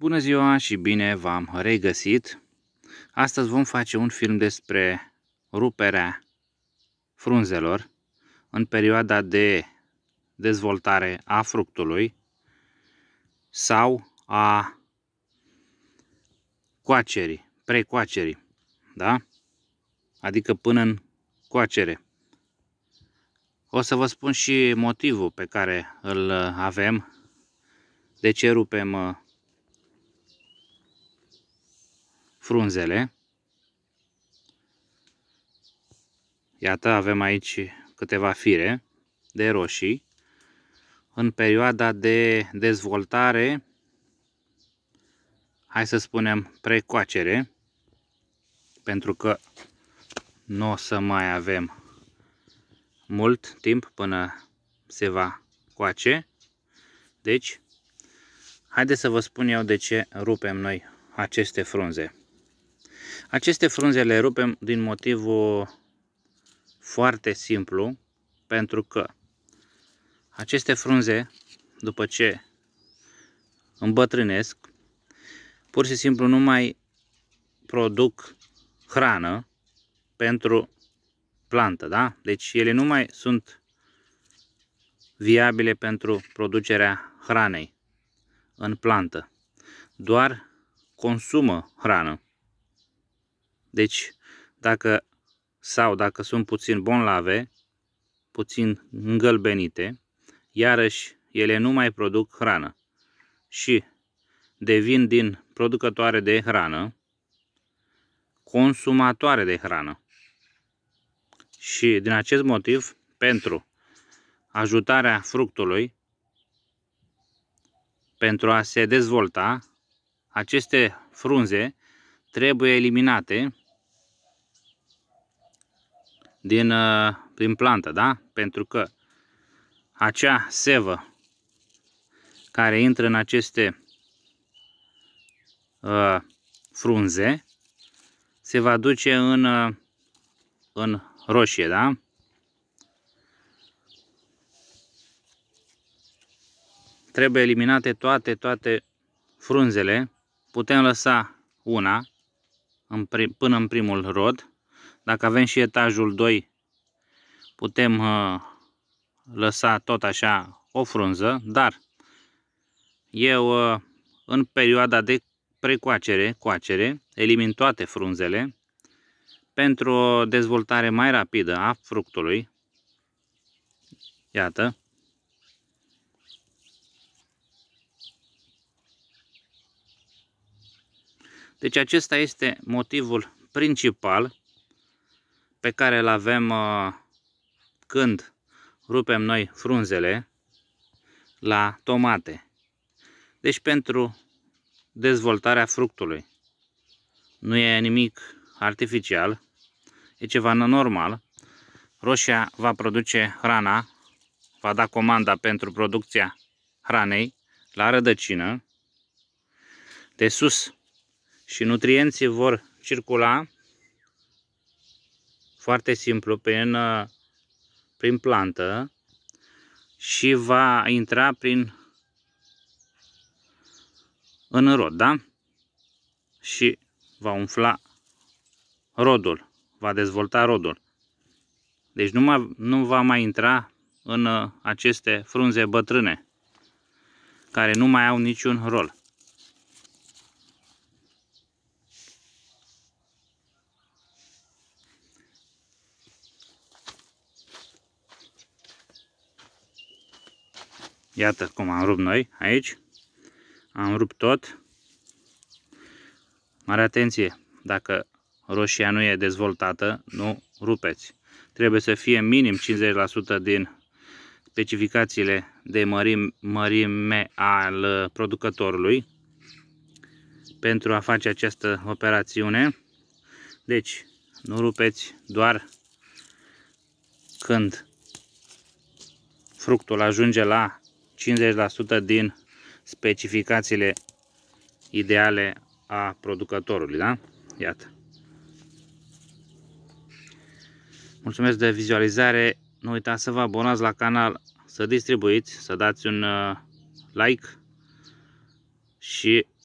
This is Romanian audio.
Bună ziua și bine v-am regăsit! Astăzi vom face un film despre ruperea frunzelor în perioada de dezvoltare a fructului sau a coacerii, precoacerii, da? adică până în coacere. O să vă spun și motivul pe care îl avem, de ce rupem uh, frunzele. Iată, avem aici câteva fire de roșii. În perioada de dezvoltare, hai să spunem precoacere, pentru că nu o să mai avem mult timp până se va coace. Deci, haideți să vă spun eu de ce rupem noi aceste frunze. Aceste frunze le rupem din motivul foarte simplu, pentru că aceste frunze, după ce îmbătrânesc, pur și simplu nu mai produc hrană pentru plantă, da? Deci ele nu mai sunt viabile pentru producerea hranei în plantă, doar consumă hrană. Deci, dacă sau dacă sunt puțin bonlave, puțin îngălbenite, iarăși ele nu mai produc hrană și devin din producătoare de hrană consumatoare de hrană. Și din acest motiv, pentru ajutarea fructului, pentru a se dezvolta, aceste frunze trebuie eliminate din, uh, prin plantă, da? Pentru că acea sevă care intră în aceste uh, frunze se va duce în, uh, în roșie, da? Trebuie eliminate toate, toate frunzele. Putem lăsa una în prim, până în primul rod. Dacă avem și etajul 2, putem uh, lăsa tot așa o frunză, dar eu uh, în perioada de precoacere, coacere, elimin toate frunzele pentru o dezvoltare mai rapidă a fructului. Iată, Deci acesta este motivul principal pe care îl avem uh, când rupem noi frunzele la tomate. Deci pentru dezvoltarea fructului. Nu e nimic artificial, e ceva normal. Roșia va produce hrana, va da comanda pentru producția hranei la rădăcină, de sus și nutrienții vor circula foarte simplu prin, uh, prin plantă și va intra prin în rod, da? Și va umfla rodul, va dezvolta rodul. Deci nu, mai, nu va mai intra în uh, aceste frunze bătrâne care nu mai au niciun rol. Iată cum am rupt noi aici. Am rupt tot. Mare atenție, dacă roșia nu e dezvoltată, nu rupeți. Trebuie să fie minim 50% din specificațiile de mărim, mărime al producătorului pentru a face această operațiune. Deci, nu rupeți doar când fructul ajunge la 50% din specificațiile ideale a producătorului, da? Iată. Mulțumesc de vizualizare, nu uitați să vă abonați la canal, să distribuiți, să dați un uh, like și